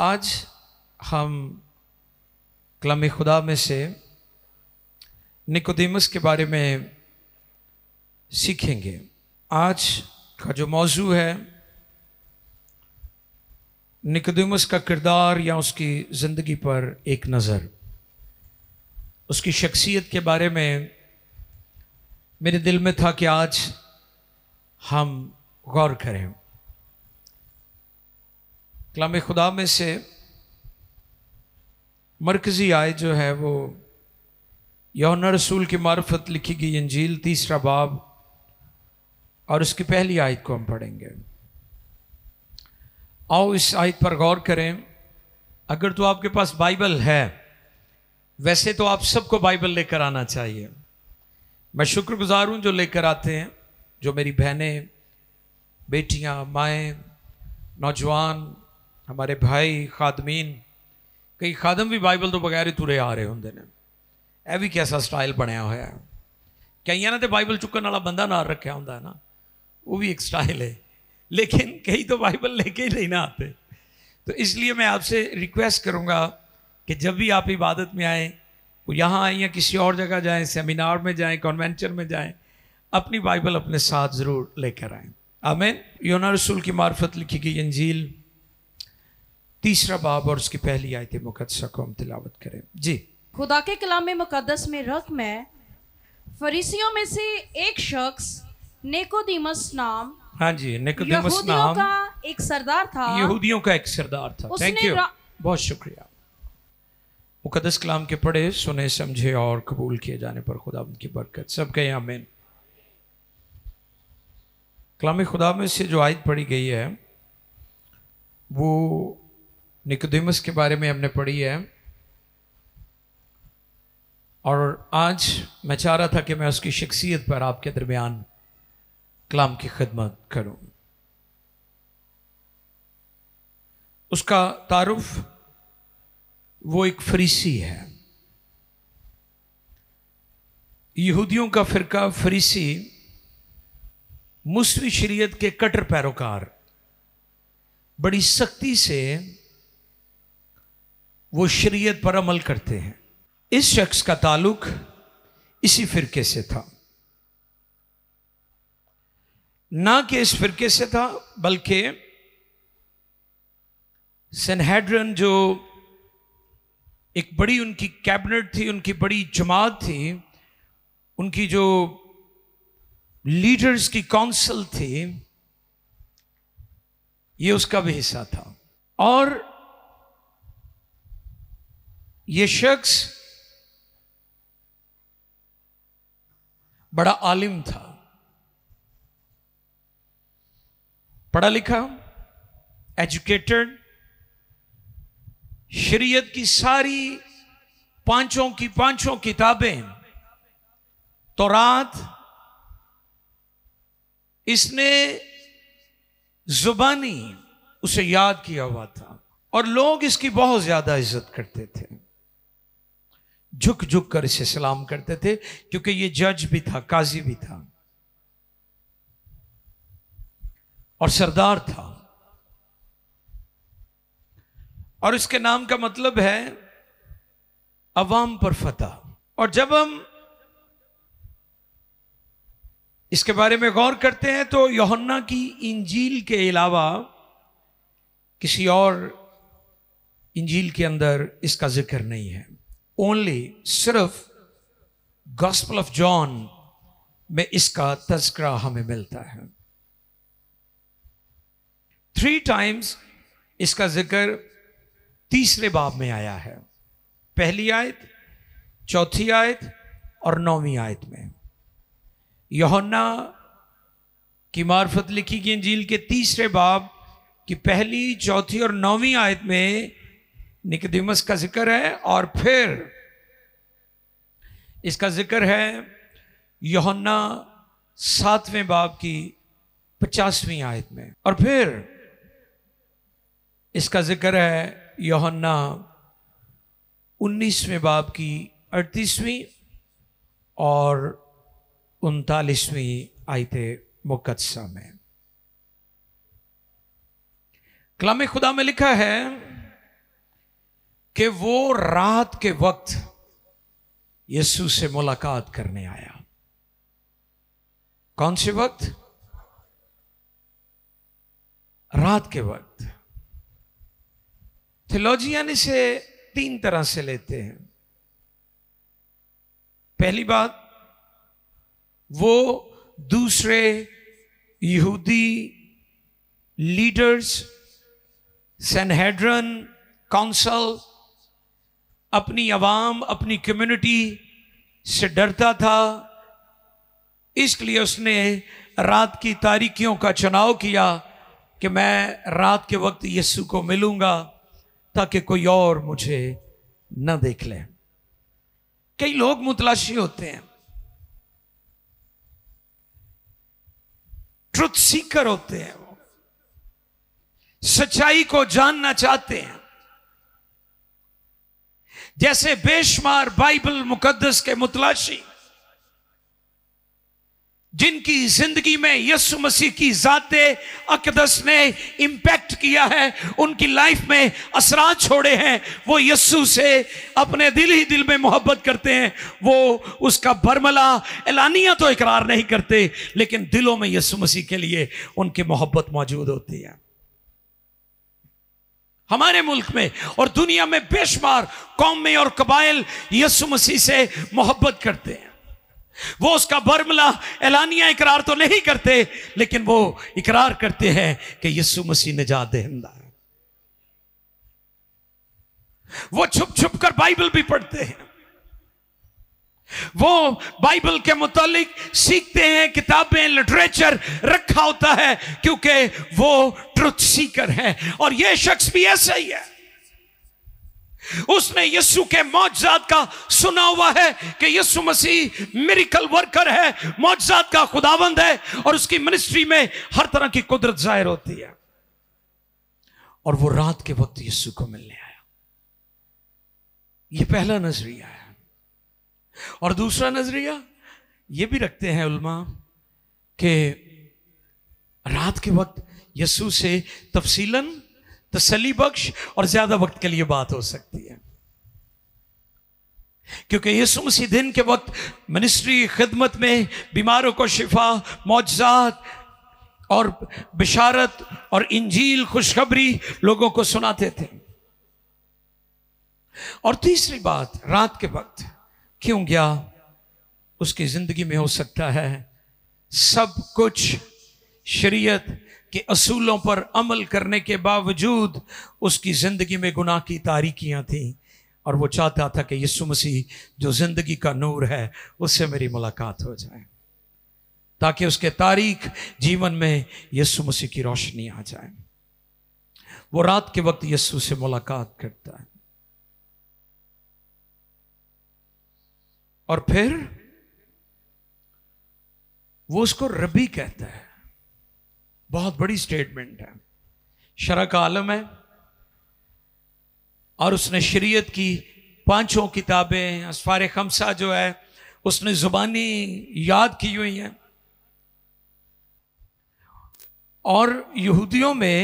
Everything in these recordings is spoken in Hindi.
आज हम कलम खुदा में से निकोदीमस के बारे में सीखेंगे आज का जो मौजू है निकोदीमस का किरदार या उसकी ज़िंदगी पर एक नज़र उसकी शख्सियत के बारे में मेरे दिल में था कि आज हम गौर करें कलाम खुदा में से मरकज़ी आय जो है वो यौन रसूल की मार्फत लिखी गई अंजील तीसरा बाब और उसकी पहली आयत को हम पढ़ेंगे आओ इस आयत पर गौर करें अगर तो आपके पास बाइबल है वैसे तो आप सबको बाइबल लेकर आना चाहिए मैं शुक्रगुजार हूँ जो लेकर आते हैं जो मेरी बहनें बेटियाँ माएँ नौजवान हमारे भाई खादमीन कई खादम भी बाइबल तो बगैर ही तुरे आ रहे होंगे ने यह भी कैसा स्टाइल बनया ਹੋਇਆ कई ने बाइबल चुकन वाला बंदा ਵਾਲਾ रखा होंगे है ना वो भी एक स्टाइल है लेकिन कई तो बाइबल लेके ही नहीं ना आते तो इसलिए मैं आपसे रिक्वेस्ट करूँगा कि जब भी आप इबादत में आएँ वो यहाँ आए या किसी और जगह जाएँ सेमिनार में जाएँ कॉन्वेंचर में जाएँ अपनी बाइबल अपने साथ ज़रूर लेकर आएँ आमेन योना रसूल की मार्फत लिखी गई अंजील तीसरा बाब और उसकी पहली आयत मुकदस को हम तिलावत करें जी खुदा के कलाम में मुकदस में रकम है फरीसियों में से एक शख्स नेकोदीमस नाम हाँ जी नेकोदीमस नाम का एक सरदार था यहूदियों का एक सरदार था थैंक यू बहुत शुक्रिया मुकदस कलाम के पढ़े सुने समझे और कबूल किए जाने पर खुदा उनकी बरकत सब कहे आमीन कलाम खुदा में से जो आयत पढ़ी गई है वो निकोदेमस के बारे में हमने पढ़ी है और आज मैं चाह रहा था कि मैं उसकी शख्सियत पर आपके दरमियान कलाम की खदमत करूं उसका तारुफ वो एक फरीसी है यहूदियों का फिरका फरीसी मुस्लिम शरीयत के कटर पैरोकार बड़ी सख्ती से वो शरीयत पर अमल करते हैं इस शख्स का ताल्लुक इसी फिरके से था ना कि इस फिरके से था बल्कि सनहेड्रन जो एक बड़ी उनकी कैबिनेट थी उनकी बड़ी जमात थी उनकी जो लीडर्स की काउंसिल थी ये उसका भी हिस्सा था और ये शख्स बड़ा आलिम था पढ़ा लिखा एजुकेटेड शरीयत की सारी पांचों की पांचों किताबें तो रात इसने जुबानी उसे याद किया हुआ था और लोग इसकी बहुत ज्यादा इज्जत करते थे झुक झुक कर इसे सलाम करते थे क्योंकि ये जज भी था काजी भी था और सरदार था और इसके नाम का मतलब है अवाम पर फतह और जब हम इसके बारे में गौर करते हैं तो योहन्ना की इंजील के अलावा किसी और इंजील के अंदर इसका जिक्र नहीं है ओनली सिर्फ गॉस्पल ऑफ जॉन में इसका तस्करा हमें मिलता है थ्री टाइम्स इसका जिक्र तीसरे बाब में आया है पहली आयत चौथी आयत और नौवीं आयत में यौना की मार्फत लिखी गई झील के तीसरे बाब की पहली चौथी और नौवीं आयत में निकदिमस का जिक्र है और फिर इसका जिक्र है योहन्ना सातवें बाब की पचासवीं आयत में और फिर इसका जिक्र है योहन्ना उन्नीसवें बाब की अड़तीसवीं और उनतालीसवीं आयत मुकदसा में कलाम खुदा में लिखा है कि वो रात के वक्त यीशु से मुलाकात करने आया कौन से वक्त रात के वक्त थियोलॉजियन इसे तीन तरह से लेते हैं पहली बात वो दूसरे यहूदी लीडर्स सनहेड्रन काउंसल अपनी आवाम अपनी कम्युनिटी से डरता था इसलिए उसने रात की तारीखियों का चुनाव किया कि मैं रात के वक्त यस्सु को मिलूंगा ताकि कोई और मुझे न देख ले कई लोग मुतलाशी होते हैं ट्रुथ सीकर होते हैं सच्चाई को जानना चाहते हैं जैसे बेशुमार बाइबल मुकद्दस के मुतलाशी जिनकी जिंदगी में यसु मसीह की जाते अकदस ने इंपैक्ट किया है उनकी लाइफ में असरा छोड़े हैं वो यसु से अपने दिल ही दिल में मोहब्बत करते हैं वो उसका बरमला एलानिया तो इकरार नहीं करते लेकिन दिलों में यसु मसीह के लिए उनकी मोहब्बत मौजूद होती है हमारे मुल्क में और दुनिया में बेशुमार कौमें और कबाइल यसु मसीह से मोहब्बत करते हैं वो उसका बर्मला एलानिया इकरार तो नहीं करते लेकिन वो इकरार करते हैं कि यसु मसीह ने जा दहिंदा है वो छुप छुप कर बाइबल भी पढ़ते हैं वो बाइबल के मुतालिक सीखते हैं किताबें लिटरेचर रखा होता है क्योंकि वो ट्रुथ सीकर है और ये शख्स भी ऐसा ही है उसने यीशु के मौजाद का सुना हुआ है कि यीशु मसीह मेरिकल वर्कर है मौजाद का खुदावंद है और उसकी मिनिस्ट्री में हर तरह की कुदरत जाहिर होती है और वो रात के वक्त यीशु को मिलने आया ये पहला नजरिया है और दूसरा नज़रिया ये भी रखते हैं उल्मा कि रात के वक्त यसु से तफसीलन तसली बख्श और ज़्यादा वक्त के लिए बात हो सकती है क्योंकि यीशु मसीह दिन के वक्त मिनिस्ट्री खिदमत में बीमारों को शिफा मुआजात और बिशारत और इंजील खुशखबरी लोगों को सुनाते थे और तीसरी बात रात के वक्त क्यों गया उसकी ज़िंदगी में हो सकता है सब कुछ शरीयत के असूलों पर अमल करने के बावजूद उसकी ज़िंदगी में गुनाह की तारीखियां थीं और वो चाहता था कि यीशु मसीह जो ज़िंदगी का नूर है उससे मेरी मुलाकात हो जाए ताकि उसके तारीख जीवन में यीशु मसीह की रोशनी आ जाए वो रात के वक्त यीशु से मुलाकात करता है और फिर वो उसको रबी कहता है बहुत बड़ी स्टेटमेंट है शरा का आलम है और उसने शरीयत की पांचों किताबें असफार खमसा जो है उसने ज़ुबानी याद की हुई है और यहूदियों में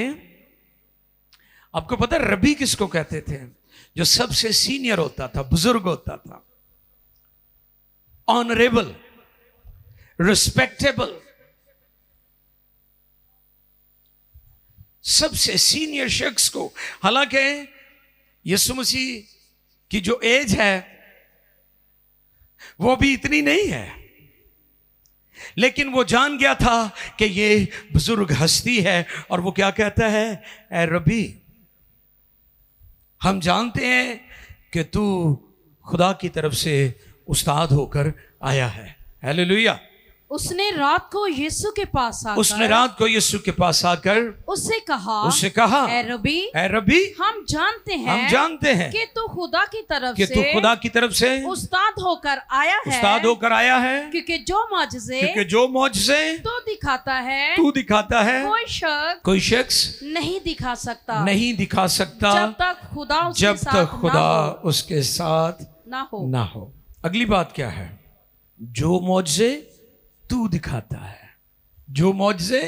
आपको पता रबी किसको कहते थे जो सबसे सीनियर होता था बुजुर्ग होता था honorable, respectable. सबसे सीनियर शख्स को हालांकि यीशु मसीह की जो एज है वो भी इतनी नहीं है लेकिन वो जान गया था कि ये बुजुर्ग हस्ती है और वो क्या कहता है ए रबी हम जानते हैं कि तू खुदा की तरफ से उस्ताद होकर आया है हालेलुया उसने रात को यीशु के पास आकर उसने रात को यीशु के पास आकर उससे कहा उससे कहा ए रबी ए रबी हम जानते हैं हम जानते हैं कि तू खुदा की तरफ कि तू खुदा की तरफ से उस्ताद होकर आया है उस्ताद होकर आया है क्योंकि जो मौजजे क्योंकि जो मौजजे तू दिखाता है तू दिखाता है कोई शख्स कोई शख्स नहीं दिखा सकता नहीं दिखा सकता जब तक खुदा जब तक खुदा उसके साथ ना हो ना हो अगली बात क्या है जो मौजे तू दिखाता है जो मौजे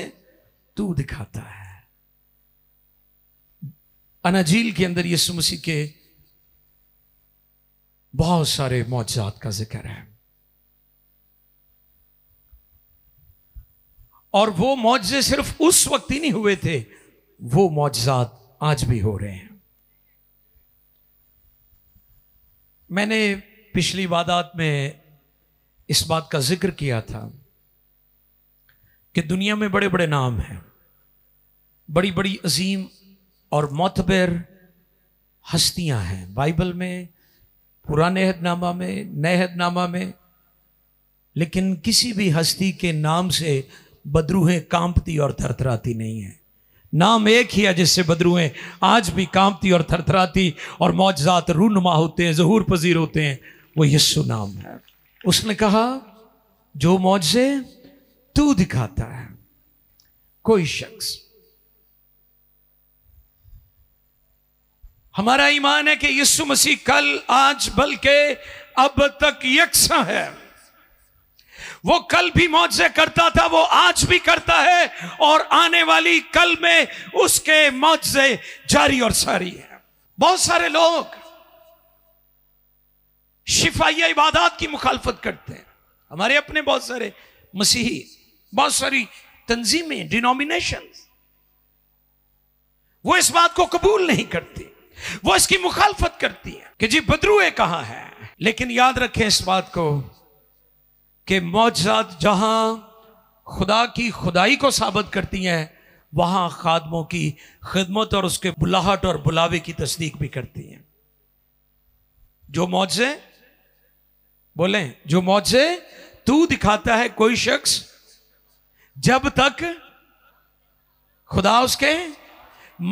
तू दिखाता है अनाजील के अंदर यीशु मसीह के बहुत सारे मौजात का जिक्र है और वो मुआवजे सिर्फ उस वक्त ही नहीं हुए थे वो मौजात आज भी हो रहे हैं मैंने पिछली वादात में इस बात का जिक्र किया था कि दुनिया में बड़े बड़े नाम हैं बड़ी बड़ी अजीम और मोतबर हस्तियां हैं बाइबल में पुराने हदनामा में नए हदनामा में लेकिन किसी भी हस्ती के नाम से बदरूहें कांपती और थरथराती नहीं है नाम एक ही है जिससे बदरूहें आज भी कांपती और थरथराती और मौजात रूनुमा होते हैं जहूर पजीर होते हैं वो यस्सु नाम है उसने कहा जो मौजे तू दिखाता है कोई शख्स हमारा ईमान है कि यीशु मसीह कल आज बल्कि अब तक यक्षा है वो कल भी से करता था वो आज भी करता है और आने वाली कल में उसके से जारी और सारी है बहुत सारे लोग शिफाइया इबादत की मुखालफत करते हैं हमारे अपने बहुत सारे मसीही बहुत सारी तंजीमें डिनोमिनेशन वो इस बात को कबूल नहीं करती वो इसकी मुखालफत करती है कि जी बदरुए कहां है लेकिन याद रखें इस बात को कि मौजाद जहां खुदा की खुदाई को साबित करती हैं वहां खादमों की खिदमत और उसके बुलाहट और बुलावे की तस्दीक भी करती हैं जो मौजे बोले जो मौत से तू दिखाता है कोई शख्स जब तक खुदा उसके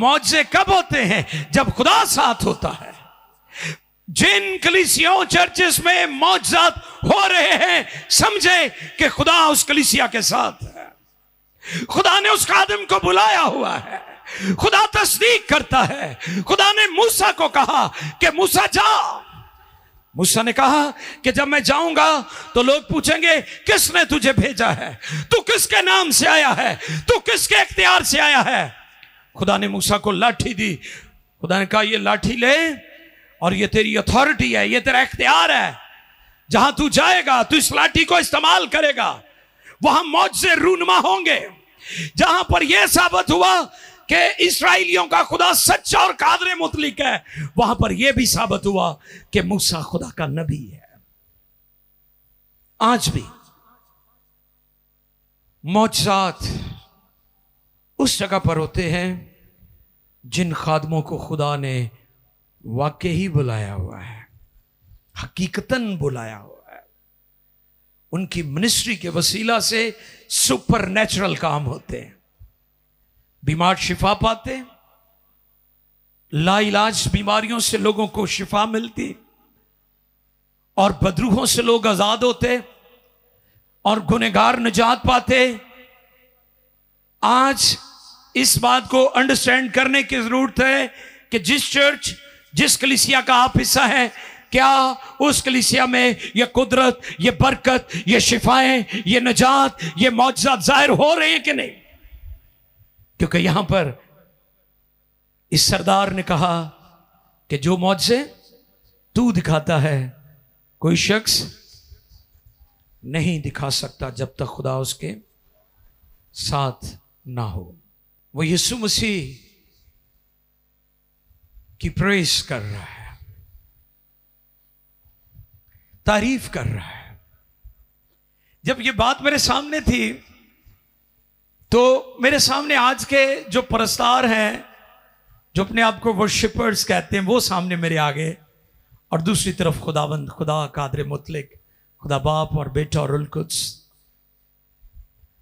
मौजे कब होते हैं जब खुदा साथ होता है जिन कलिसियों चर्चेस में मौजात हो रहे हैं समझे कि खुदा उस कलिसिया के साथ है खुदा ने उस कादम को बुलाया हुआ है खुदा तस्दीक करता है खुदा ने मूसा को कहा कि मूसा जाओ मुस्सा ने कहा कि जब मैं जाऊंगा तो लोग पूछेंगे किसने तुझे भेजा है तू किसके नाम से आया है तू किसके इख्तियार से आया है खुदा ने मूसा को लाठी दी खुदा ने कहा ये लाठी ले और ये तेरी अथॉरिटी है ये तेरा इख्तियार है जहां तू जाएगा तू इस लाठी को इस्तेमाल करेगा वहां मौज से रूनमा होंगे जहां पर यह साबित हुआ कि इसराइलियों का खुदा सच्चा और कादर मुतलिक है वहां पर यह भी साबित हुआ कि मूसा खुदा का नबी है आज भी मौजात उस जगह पर होते हैं जिन खादमों को खुदा ने वाकई ही बुलाया हुआ है हकीकतन बुलाया हुआ है उनकी मिनिस्ट्री के वसीला से सुपर नेचुरल काम होते हैं बीमार शिफा पाते लाइलाज बीमारियों से लोगों को शिफा मिलती और बदरूहों से लोग आजाद होते और गुनेगार निजात पाते आज इस बात को अंडरस्टैंड करने की जरूरत है कि जिस चर्च जिस कलिसिया का आप हिस्सा है क्या उस कलिसिया में ये कुदरत ये बरकत ये शिफाएं ये निजात ये मुआजा जाहिर हो रहे हैं कि नहीं क्योंकि यहां पर इस सरदार ने कहा कि जो मौज से तू दिखाता है कोई शख्स नहीं दिखा सकता जब तक खुदा उसके साथ ना हो वो यीशु मसीह की प्रेस कर रहा है तारीफ कर रहा है जब ये बात मेरे सामने थी तो मेरे सामने आज के जो परस्तार हैं जो अपने आप को वर्शिपर्स कहते हैं वो सामने मेरे आगे और दूसरी तरफ खुदाबंद खुदा कादर मुतलिक खुदा बाप और बेटा और उलकुस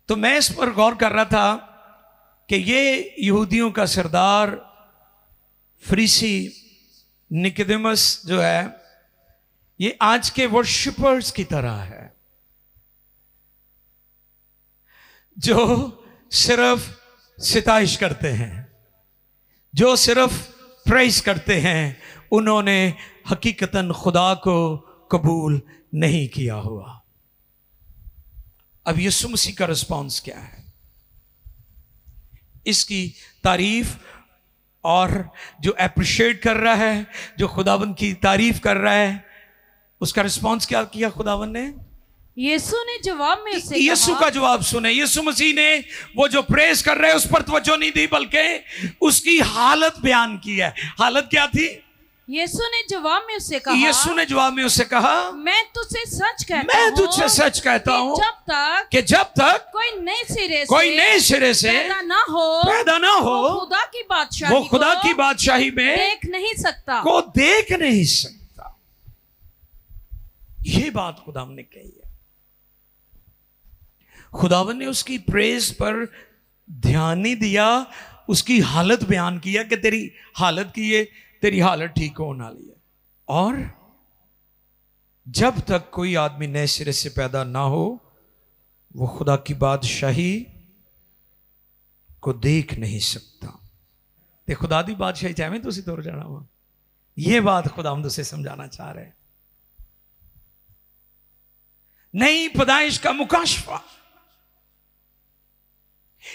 तो मैं इस पर गौर कर रहा था कि ये यहूदियों का सरदार फ्रीसी निकदमस जो है ये आज के वर्शिपर्स की तरह है जो सिर्फ सिताइश करते हैं जो सिर्फ प्रेस करते हैं उन्होंने हकीकतन खुदा को कबूल नहीं किया हुआ अब यीशु मसीह का रिस्पांस क्या है इसकी तारीफ और जो एप्रिशिएट कर रहा है जो खुदावन की तारीफ कर रहा है उसका रिस्पांस क्या किया खुदावन ने यीशु ने जवाब में उसे यीशु का जवाब सुने यीशु मसीह ने वो जो प्रेस कर रहे उस पर तो नहीं दी बल्कि उसकी हालत बयान की है हालत क्या थी यीशु ने जवाब में उसे कहा यीशु ने जवाब में उससे कहा मैं तुझसे सच कहता मैं तुझसे सच कहता हूँ जब तक कि जब तक कोई नए सिरे से कोई नए सिरे से पैदा ना हो पैदा ना हो खुदा की बादशाही वो खुदा की बादशाही में देख नहीं सकता को देख नहीं सकता ये बात खुदा ने कही है खुदावन ने उसकी प्रेज पर ध्यान नहीं दिया उसकी हालत बयान किया कि तेरी हालत की है तेरी हालत ठीक होने वाली है और जब तक कोई आदमी नए सिरे से पैदा ना हो वो खुदा की बादशाही को देख नहीं सकता ते खुदा की बादशाही चाहे तो उसी तुर जाना वा ये बात खुदा उसे समझाना चाह रहे हैं नई पदाइश का मुकाशफा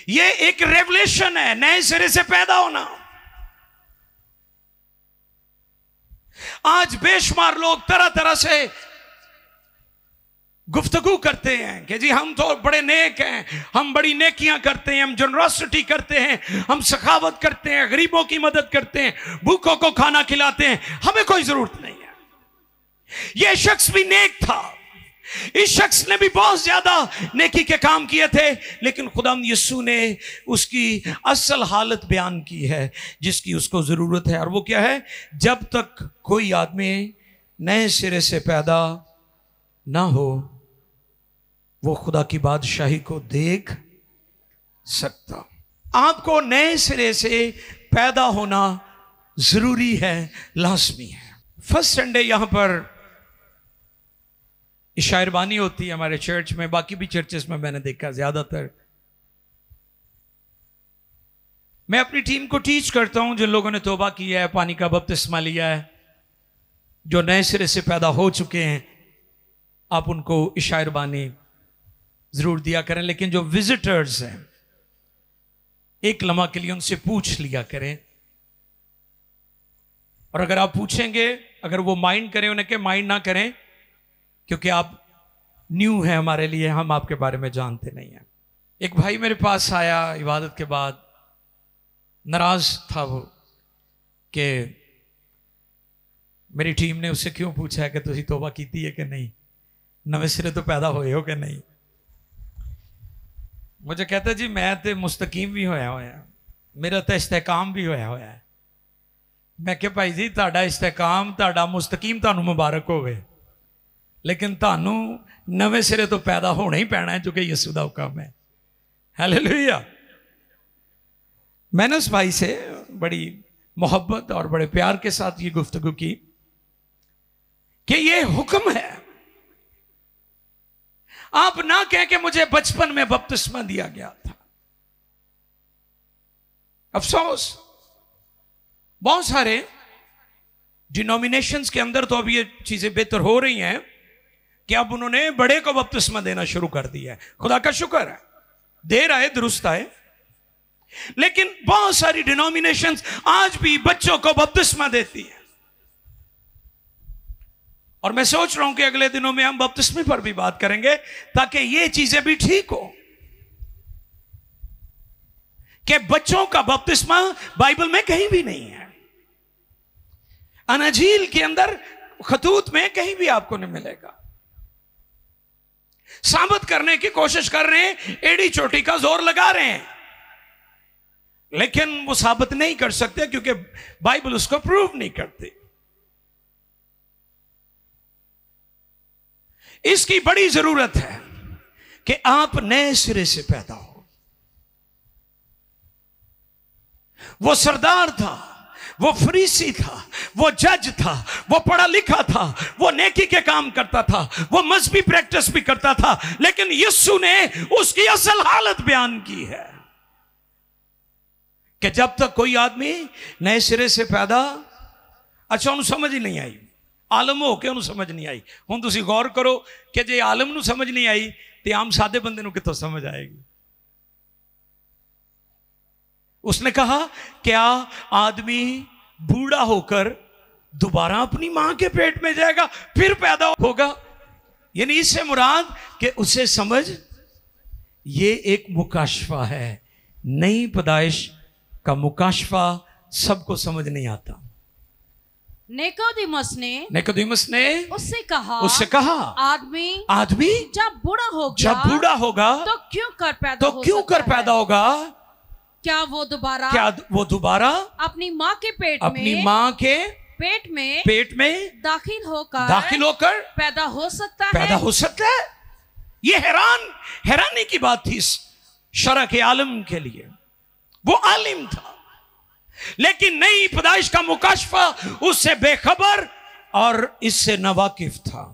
ये एक रेवलेशन है नए सिरे से पैदा होना आज बेशुमार लोग तरह तरह से गुफ्तगु करते हैं कि जी हम तो बड़े नेक हैं हम बड़ी नेकियां करते हैं हम जनरोसिटी करते हैं हम सखावत करते हैं गरीबों की मदद करते हैं भूखों को खाना खिलाते हैं हमें कोई जरूरत नहीं है यह शख्स भी नेक था इस शख्स ने भी बहुत ज्यादा नेकी के काम किए थे लेकिन खुदाम यस्सु ने उसकी असल हालत बयान की है जिसकी उसको ज़रूरत है और वो क्या है जब तक कोई आदमी नए सिरे से पैदा ना हो वो खुदा की बादशाही को देख सकता आपको नए सिरे से पैदा होना ज़रूरी है लाजमी है फर्स्ट संडे यहां पर शायरबानी होती है हमारे चर्च में बाकी भी चर्चेस में मैंने देखा ज़्यादातर मैं अपनी टीम को टीच करता हूं जिन लोगों ने तोबा किया है पानी का बपतिस्मा लिया है जो नए सिरे से पैदा हो चुके हैं आप उनको इशायरबानी ज़रूर दिया करें लेकिन जो विजिटर्स हैं एक लम्हा के लिए उनसे पूछ लिया करें और अगर आप पूछेंगे अगर वो माइंड करें उन्हें के माइंड ना करें क्योंकि आप न्यू हैं हमारे लिए हम आपके बारे में जानते नहीं हैं एक भाई मेरे पास आया इबादत के बाद नाराज था वो कि मेरी टीम ने उससे क्यों पूछा है कि तुम तोबा की है कि नहीं नवे सिरे तो पैदा हुए हो कि नहीं मुझे कहता जी मैं तो मुस्तकीम भी होया होया मेरा तो इस्तेकाम भी होया होया मैं क्या भाई जी ताकाम ता मुस्तकीम ਮੁਸਤਕੀਮ मुबारक हो ਹੋਵੇ लेकिन ਤੁਹਾਨੂੰ नवे सिरे तो पैदा होना ही पैना है क्योंकि यसू का हुक्म है लुईया मैंने उस भाई से बड़ी मोहब्बत और बड़े प्यार के साथ ये गुफ्तगु की कि ये हुक्म है आप ना कह के मुझे बचपन में बपतिस्मा दिया गया था अफसोस बहुत सारे डिनोमिनेशंस के अंदर तो अब ये चीजें बेहतर हो रही हैं कि अब उन्होंने बड़े को बपतिस्मा देना शुरू कर दिया है खुदा का शुक्र है देर आए दुरुस्त आए लेकिन बहुत सारी डिनोमिनेशन आज भी बच्चों को बपतिस्मा देती है और मैं सोच रहा हूं कि अगले दिनों में हम बपतिस्मे पर भी बात करेंगे ताकि ये चीजें भी ठीक हो कि बच्चों का बपतिस्मा बाइबल में कहीं भी नहीं है अनाजील के अंदर खतूत में कहीं भी आपको नहीं मिलेगा साबित करने की कोशिश कर रहे हैं एडी चोटी का जोर लगा रहे हैं लेकिन वो साबित नहीं कर सकते क्योंकि बाइबल उसको प्रूव नहीं करती इसकी बड़ी जरूरत है कि आप नए सिरे से पैदा हो वो सरदार था वो फरीसी था वो जज था वो पढ़ा लिखा था वो नेकी के काम करता था वो मजहबी प्रैक्टिस भी करता था लेकिन यस्सु ने उसकी असल हालत बयान की है कि जब तक कोई आदमी नए सिरे से पैदा अच्छा उन्होंने समझ ही नहीं आई आलम हो के ਉਹਨੂੰ समझ नहीं आई ਹੁਣ तुम गौर करो कि जे आलम ਨੂੰ ਸਮਝ ਨਹੀਂ ਆਈ ਤੇ ਆਮ ਸਾਦੇ ਬੰਦੇ समझ आएगी उसने कहा क्या आदमी बूढ़ा होकर दोबारा अपनी मां के पेट में जाएगा फिर पैदा होगा यानी इससे मुराद कि उसे समझ ये एक मुकाशफा है नई पदाइश का मुकाशफा सबको समझ नहीं आता नेकोदिमस ने नेकोदिमस ने उससे कहा उससे कहा आदमी आदमी जब बूढ़ा होगा जब बूढ़ा होगा तो क्यों कर पैदा तो क्यों कर पैदा होगा क्या वो दोबारा क्या वो दोबारा अपनी माँ के पेट अपनी माँ के पेट में पेट में दाखिल होकर दाखिल होकर पैदा हो सकता है पैदा हो सकता है ये हैरान हैरानी की बात थी शरा के आलम के लिए वो आलिम था लेकिन नई पैदाइश का मुकाशफा उससे बेखबर और इससे नावाकिफ था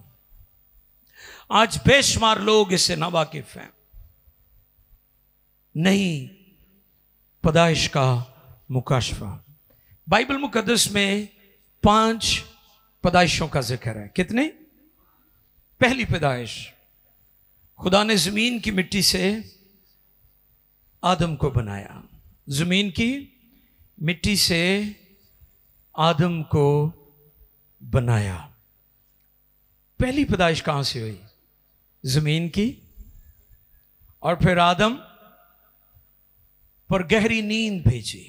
आज बेशुमार लोग इससे नावाकिफ हैं नहीं पदाइश का मुकाशफा बाइबल मुकदस में पांच पदाइशों का जिक्र है कितने पहली पैदाइश खुदा ने ज़मीन की मिट्टी से आदम को बनाया ज़मीन की मिट्टी से आदम को बनाया पहली पैदाइश कहां से हुई ज़मीन की और फिर आदम पर गहरी नींद भेजी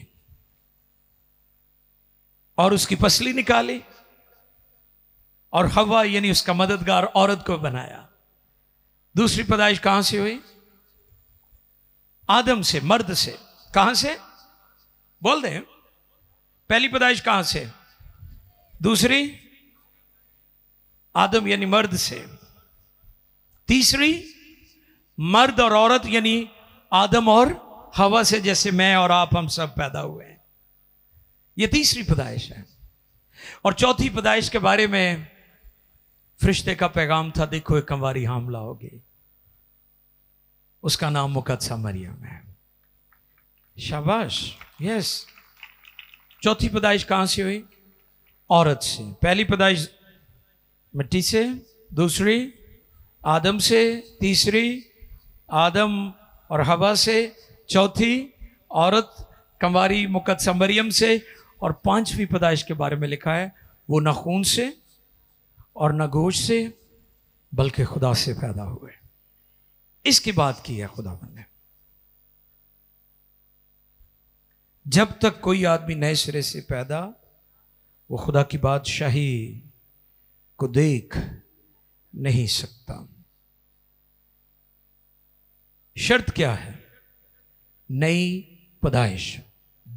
और उसकी पसली निकाली और हवा यानी उसका मददगार औरत को बनाया दूसरी पैदाइश कहां से हुई आदम से मर्द से कहां से बोल दें पहली पैदाइश कहां से दूसरी आदम यानी मर्द से तीसरी मर्द और औरत यानी आदम और हवा से जैसे मैं और आप हम सब पैदा हुए हैं ये तीसरी पैदाइश है और चौथी पैदाइश के बारे में फरिश्ते का पैगाम था देखो एक कंवारी हमला हो गई उसका नाम मुकदसा मरियम है शाबाश यस चौथी पैदाइश कहां से हुई औरत से पहली पैदाइश मिट्टी से दूसरी आदम से तीसरी आदम और हवा से चौथी औरत कंवारी मुकदसमरियम से और पांचवी पदाइश के बारे में लिखा है वो न खून से और न गोश से बल्कि खुदा से पैदा हुए इसकी बात की है खुदा ने जब तक कोई आदमी नए सिरे से पैदा वो खुदा की बादशाही को देख नहीं सकता शर्त क्या है नई पदाइश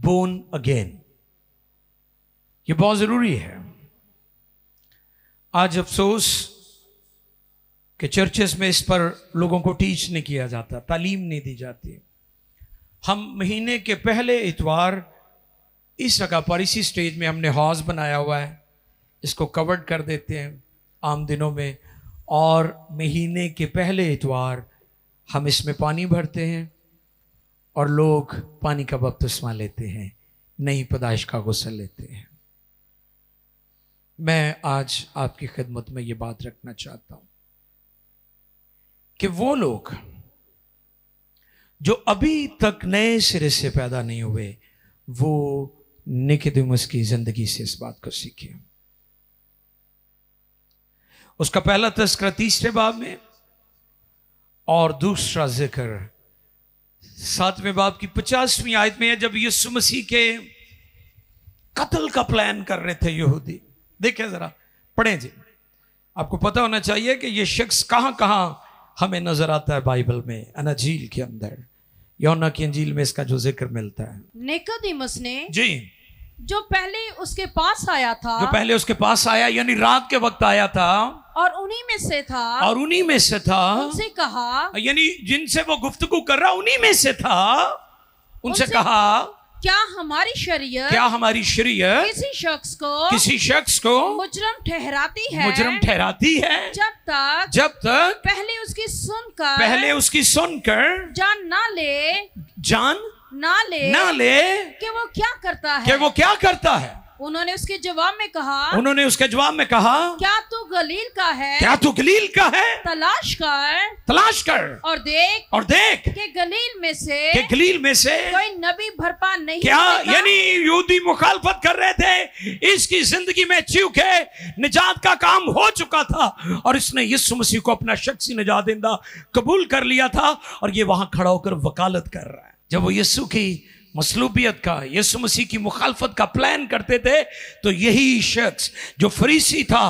बोन अगेन ये बहुत ज़रूरी है आज अफसोस कि चर्चेस में इस पर लोगों को टीच नहीं किया जाता तालीम नहीं दी जाती हम महीने के पहले इतवार इस जगह पर इसी स्टेज में हमने हॉज बनाया हुआ है इसको कवर्ड कर देते हैं आम दिनों में और महीने के पहले इतवार हम इसमें पानी भरते हैं और लोग पानी का बपतिस्मा लेते हैं नई पदाइश का गुसल लेते हैं मैं आज आपकी खिदमत में ये बात रखना चाहता हूं कि वो लोग जो अभी तक नए सिरे से पैदा नहीं हुए वो निकिदमस की जिंदगी से इस बात को सीखे उसका पहला तस्कर तीसरे बाब में और दूसरा जिक्र सातवें बाप की पचासवीं आयत में है जब यीशु मसीह के कत्ल का प्लान कर रहे थे यहूदी देखे जरा पढ़े जी आपको पता होना चाहिए कि ये शख्स कहाँ कहाँ हमें नजर आता है बाइबल में अनाजील के अंदर यौना की अंजील में इसका जो जिक्र मिलता है निकोदिमस ने जी जो पहले उसके पास आया था जो पहले उसके पास आया यानी रात के वक्त आया था और उन्हीं में से था और उन्हीं में से था उनसे कहा यानी जिनसे वो गुफ्तगु कर रहा उन्हीं में से था उनसे कहा क्या हमारी शरीयत क्या हमारी शरीयत किसी शख्स को किसी शख्स को मुजरम ठहराती है मुजरम ठहराती है जब तक जब तक पहले उसकी सुनकर पहले उसकी सुनकर जान ना ले जान ना ले ना ले कि वो क्या करता है कि वो क्या करता है उन्होंने उसके जवाब में कहा उन्होंने उसके जवाब में कहा क्या तू गलील का है क्या तू गलील का है तलाश कर तलाश कर और देख और देख के गलील में से के गलील में से कोई नबी भरपा नहीं क्या यानी यूदी मुखालफत कर रहे थे इसकी जिंदगी में चूक है निजात का काम हो चुका था और इसने यीशु मसीह को अपना शख्सी निजात कबूल कर लिया था और ये वहां खड़ा होकर वकालत कर रहा है जब वो यीशु की मसलूबियत का यसु मसीह की मुखालफत का प्लान करते थे तो यही शख्स जो फरीसी था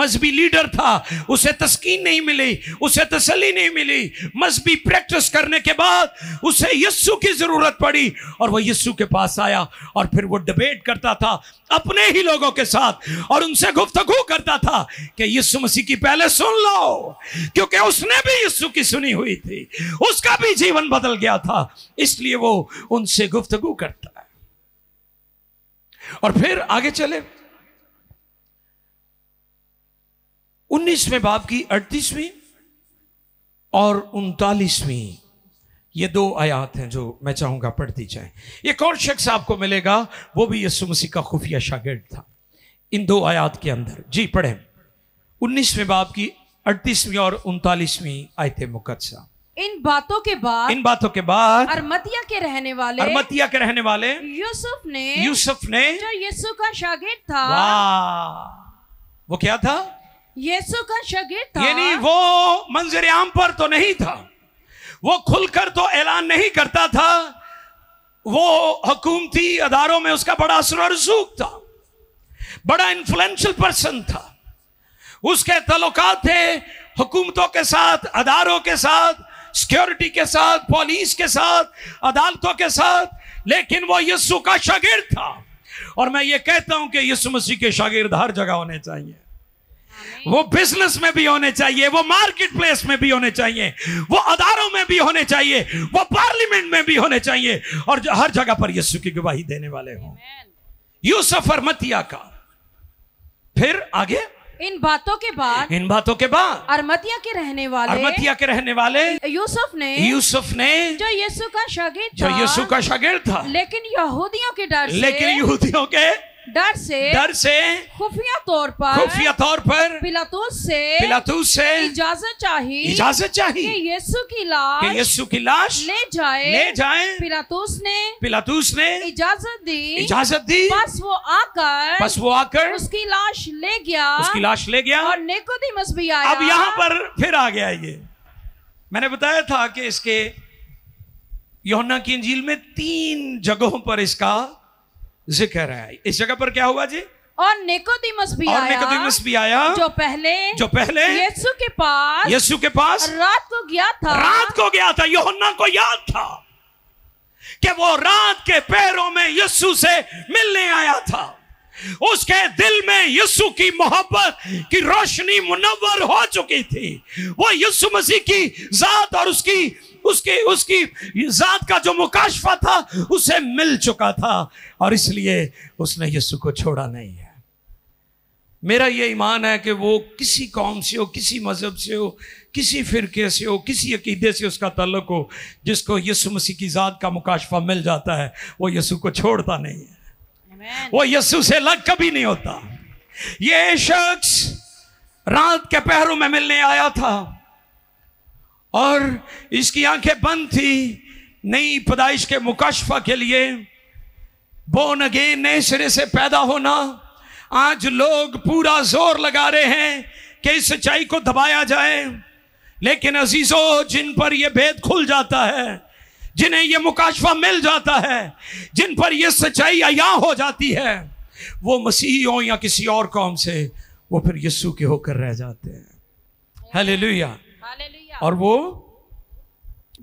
मजहबी लीडर था उसे तस्कीन नहीं मिली उसे तसली नहीं मिली मजहबी प्रैक्टिस करने के बाद उसे यस्सु की ज़रूरत पड़ी और वह यस्सु के पास आया और फिर वो डिबेट करता था अपने ही लोगों के साथ और उनसे गुफ्तगु करता था कि यीशु मसीह की पहले सुन लो क्योंकि उसने भी यीशु की सुनी हुई थी उसका भी जीवन बदल गया था इसलिए वो उनसे गुफ्तगु करता है और फिर आगे चले उन्नीसवें बाप की अड़तीसवीं और उनतालीसवीं ये दो आयात हैं जो मैं चाहूँगा पढ़ती जाए एक और शख्स आपको मिलेगा वो भी यसु मसीह का खुफिया शागिर्द था इन दो आयात के अंदर जी पढ़ें उन्नीसवें बाप की अड़तीसवीं और उनतालीसवीं आयते मुकदसा इन बातों के बाद इन बातों के बाद अरमतिया के रहने वाले अरमतिया के रहने वाले यूसुफ ने यूसुफ ने जो यीशु का शागिर्द था वो क्या था यीशु का शागिर्द था यानी वो मंजरे आम पर तो नहीं था वो खुलकर तो ऐलान नहीं करता था वो हकूमती अदारों में उसका बड़ा असर रसूख था बड़ा इंफ्लुएंशियल पर्सन था उसके तल्लुकात थे हुकूमतों के साथ अदारों के साथ सिक्योरिटी के साथ पुलिस के साथ अदालतों के साथ लेकिन वो यस्सु का शागिर्द था और मैं ये कहता हूं कि यीशु मसीह के शागिर्द हर जगह होने चाहिए वो बिजनेस में भी होने चाहिए वो मार्केट प्लेस में भी होने चाहिए वो अदारों में भी होने चाहिए वो पार्लियामेंट में भी होने चाहिए और हर जगह पर यीशु की गवाही देने वाले हों यूसुफ और मतिया का फिर आगे इन बातों के बाद इन बातों के बाद अरमतिया के रहने वाले अरमतिया के रहने वाले यूसुफ ने यूसुफ ने जो यीशु का शागिर्द जो यीशु का शागिर्द था लेकिन यहूदियों के डर लेकिन यहूदियों के डर से डर से खुफिया तौर पर खुफिया तौर पर पिलातूस से पिलातूस से इजाजत चाहिए इजाजत चाहिए कि यीशु की लाश कि यीशु की लाश ले जाए ले जाए पिलातूस ने पिलातूस ने इजाजत दी इजाजत दी बस वो आकर बस वो आकर उसकी लाश ले गया उसकी लाश ले गया और निकोदिमस भी आया अब यहाँ पर फिर आ गया ये मैंने बताया था कि इसके योना की इंजील में तीन जगहों पर इसका जिक्र है इस जगह पर क्या हुआ जी और निकोदिमस भी और आया निकोदिमस भी आया जो पहले जो पहले यीशु के पास यीशु के पास रात को गया था रात को गया था योहन्ना को याद था कि वो रात के पैरों में यीशु से मिलने आया था उसके दिल में यीशु की मोहब्बत की रोशनी मुनव्वर हो चुकी थी वो यीशु मसीह की जात और उसकी उसकी उसकी जात का जो मुकाशफा था उसे मिल चुका था और इसलिए उसने यीशु को छोड़ा नहीं है मेरा ये ईमान है कि वो किसी कौम से हो किसी मज़हब से हो किसी फ़िरके से हो किसी अकीदे से उसका तल्लक हो जिसको यसु मसीह की ज़ात का मुकाशफा मिल जाता है वो यसु को छोड़ता नहीं है वो यसु से लग कभी नहीं होता ये शख्स रात के पहरों में मिलने आया था और इसकी आंखें बंद थी नई पैदाइश के मुकाशफा के लिए बोन अगेन नए सिरे से पैदा होना आज लोग पूरा जोर लगा रहे हैं कि इस सच्चाई को दबाया जाए लेकिन अजीजों जिन पर यह भेद खुल जाता है जिन्हें यह मुकाशफा मिल जाता है जिन पर यह सच्चाई अया हो जाती है वो मसीही हो या किसी और कौम से वो फिर यस्सू के होकर रह जाते हैं हेले और वो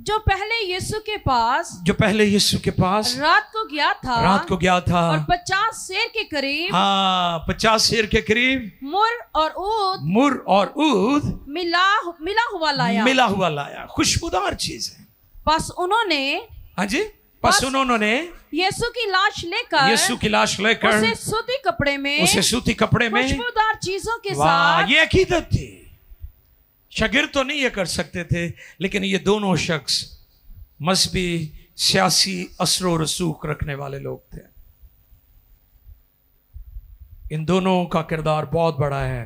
जो पहले यीशु के पास जो पहले यीशु के पास रात को गया था रात को गया था और पचास शेर के करीब हाँ पचास शेर के करीब मुर और ऊद मुर और ऊद मिला मिला हुआ लाया मिला हुआ लाया खुशबूदार चीज है बस उन्होंने हाँ जी बस उन्होंने यीशु की लाश लेकर यीशु की लाश लेकर उसे सूती कपड़े में उसे सूती कपड़े में खुशबूदार चीजों के साथ ये अकीदत थी शगिर तो नहीं ये कर सकते थे लेकिन ये दोनों शख्स मजहबी सियासी असर रसूख रखने वाले लोग थे इन दोनों का किरदार बहुत बड़ा है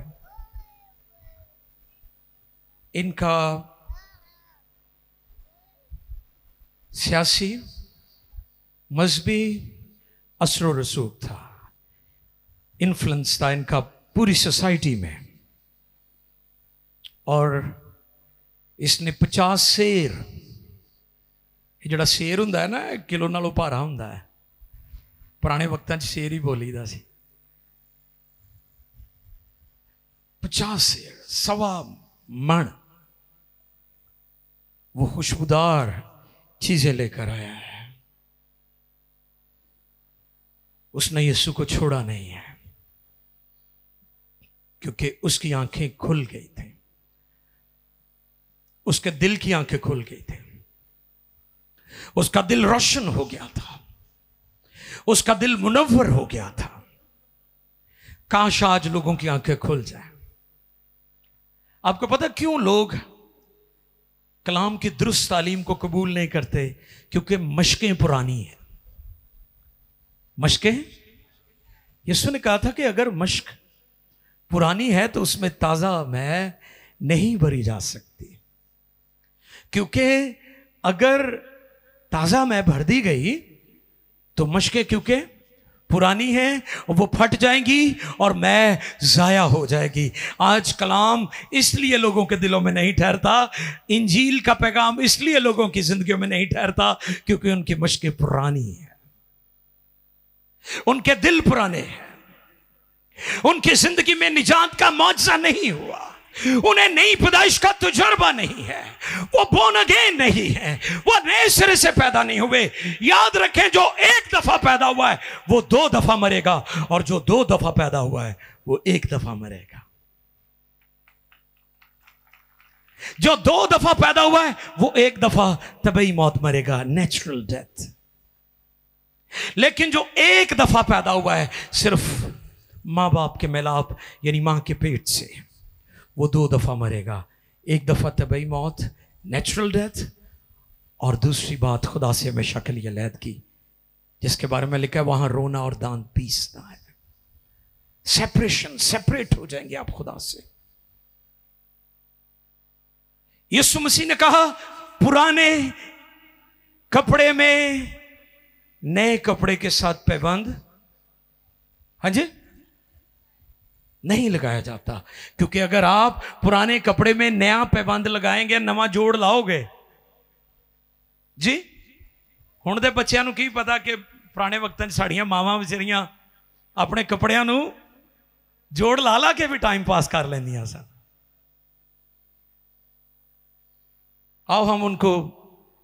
इनका सियासी मजहबी असर रसूख था इन्फ्लुएंस था इनका पूरी सोसाइटी में और इसने पचास शेर जोड़ा शेर हों ना किलो नो भारा हों पुराने वक्त शेर ही बोली दा पचास शेर सवा मण वो खुशबूदार चीजें लेकर आया है उसने यीशु को छोड़ा नहीं है क्योंकि उसकी आंखें खुल गई थी उसके दिल की आंखें खुल गई थी उसका दिल रोशन हो गया था उसका दिल मुनवर हो गया था काश आज लोगों की आंखें खुल जाए आपको पता क्यों लोग कलाम की दुरुस्त तालीम को कबूल नहीं करते क्योंकि मशकें पुरानी हैं मशकें यीशु ने कहा था कि अगर मश्क पुरानी है तो उसमें ताज़ा मैं नहीं भरी जा सकती क्योंकि अगर ताज़ा मैं भर दी गई तो मशकें क्योंकि पुरानी हैं वो फट जाएंगी और मैं ज़ाया हो जाएगी आज कलाम इसलिए लोगों के दिलों में नहीं ठहरता इंजील का पैगाम इसलिए लोगों की ज़िंदगियों में नहीं ठहरता क्योंकि उनकी मशकें पुरानी हैं उनके दिल पुराने हैं उनकी ज़िंदगी में निजात का मुआवजा नहीं हुआ उन्हें नई पैदाइश का तजर्बा नहीं है वो बोन अगेन नहीं है वो नए सिरे से पैदा नहीं हुए याद रखें जो एक दफा पैदा हुआ है वो दो दफा मरेगा और जो दो दफा पैदा हुआ है वो एक दफा मरेगा जो दो दफा पैदा हुआ है वो एक दफा तबई मौत मरेगा नेचुरल डेथ लेकिन जो एक दफा पैदा हुआ है सिर्फ मां बाप के मिलाप यानी मां के पेट से वो दो दफ़ा मरेगा एक दफ़ा तबई मौत नेचुरल डेथ और दूसरी बात खुदा से हमेशा के लिए की जिसके बारे में लिखा है वहाँ रोना और दान पीसना है सेपरेशन सेपरेट हो जाएंगे आप खुदा से यीशु मसीह ने कहा पुराने कपड़े में नए कपड़े के साथ पैबंद हाँ जी नहीं लगाया जाता क्योंकि अगर आप पुराने कपड़े में नया पैबंद लगाएंगे नवा जोड़ लाओगे जी ਹੁਣ दे बच्चों की पता कि पुराने वक्त साड़िया 'ਚ बचेरिया अपने कपड़िया जोड़ ला ला के भी टाइम पास कर लेंदिया ਪਾਸ आओ हम उनको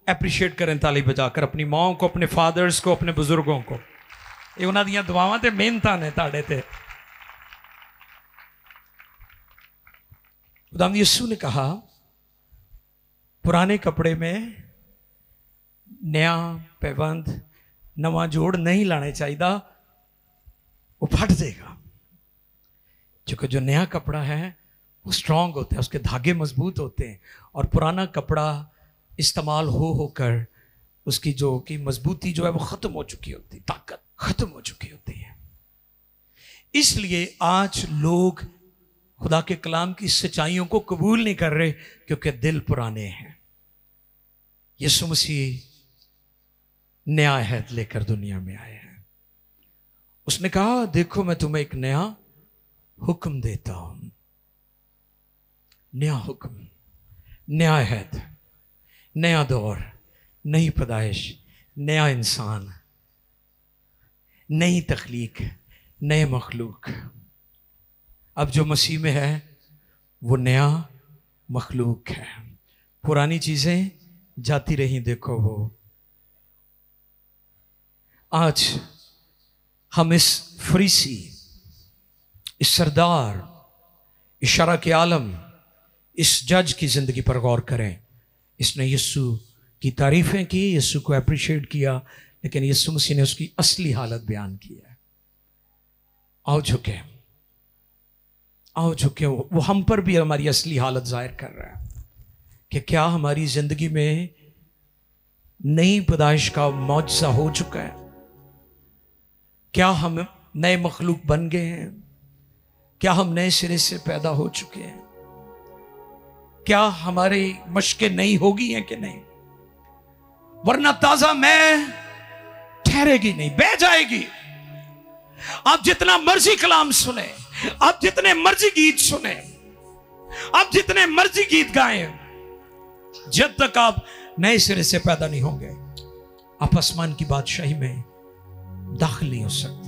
एप्रीशिएट करें ताली बजाकर अपनी माओ को अपने फादर्स को अपने बुजुर्गों को ये उन्होंने दुआवान तो मेहनत ने ताड़े ते खुदाम यीशु ने कहा पुराने कपड़े में नया पैबंद नवा जोड़ नहीं लाने चाहिए वो फट जाएगा क्योंकि जो नया कपड़ा है वो स्ट्रांग होता है उसके धागे मजबूत होते हैं और पुराना कपड़ा इस्तेमाल हो होकर उसकी जो कि मजबूती जो है वो ख़त्म हो चुकी होती ताकत ख़त्म हो चुकी होती है इसलिए आज लोग खुदा के कलाम की सच्चाइयों को कबूल नहीं कर रहे क्योंकि दिल पुराने हैं यीशु मसीह नया हैद लेकर दुनिया में आए हैं उसने कहा देखो मैं तुम्हें एक नया हुक्म देता हूं नया हुक्म नया हैद नया दौर नई पैदाइश नया इंसान नई तख्लीक नए मखलूक अब जो मसीह में है वो नया मखलूक है पुरानी चीज़ें जाती रही देखो वो आज हम इस फ्रीसी इस सरदार इशारा के आलम इस जज की ज़िंदगी पर गौर करें इसने यस्सु की तारीफ़ें की यस्सु को अप्रिशिएट किया लेकिन यस्सु मसीह ने उसकी असली हालत बयान की है आओ झुके आ चुके हो वो हम पर भी हमारी असली हालत जाहिर कर रहा है कि क्या हमारी ज़िंदगी में नई पैदाइश का मुआवजा हो चुका है क्या हम नए मखलूक बन गए हैं क्या हम नए सिरे से पैदा हो चुके हैं क्या हमारी मशकें नई होगी हैं कि नहीं वरना ताजा मैं ठहरेगी नहीं बह जाएगी आप जितना मर्जी कलाम सुने आप जितने मर्जी गीत सुने आप जितने मर्जी गीत गाएं जब तक आप नए सिरे से पैदा नहीं होंगे आप आसमान की बादशाही में दाखिल नहीं हो सकते